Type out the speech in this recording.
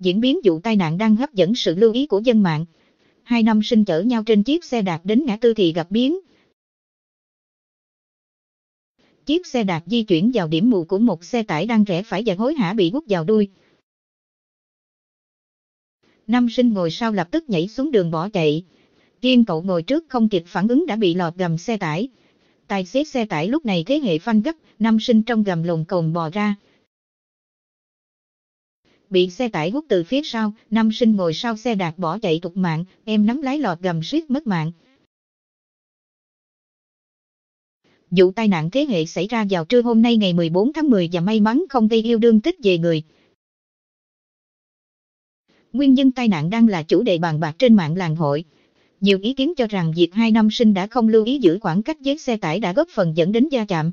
diễn biến vụ tai nạn đang hấp dẫn sự lưu ý của dân mạng. Hai năm sinh chở nhau trên chiếc xe đạp đến ngã tư thì gặp biến. Chiếc xe đạp di chuyển vào điểm mù của một xe tải đang rẽ phải và hối hả bị hút vào đuôi. Năm sinh ngồi sau lập tức nhảy xuống đường bỏ chạy. Riêng cậu ngồi trước không kịp phản ứng đã bị lọt gầm xe tải. Tài xế xe tải lúc này thế hệ phanh gấp, năm sinh trong gầm lồn cồn bò ra, bị xe tải hút từ phía sau, nam sinh ngồi sau xe đạp bỏ chạy thục mạng, em nắm lái lọt gầm suýt mất mạng. Vụ tai nạn thế hệ xảy ra vào trưa hôm nay ngày 14 tháng 10 và may mắn không gây yêu đương tích về người. Nguyên nhân tai nạn đang là chủ đề bàn bạc trên mạng làng hội. Nhiều ý kiến cho rằng việc hai nam sinh đã không lưu ý giữ khoảng cách với xe tải đã góp phần dẫn đến gia chạm.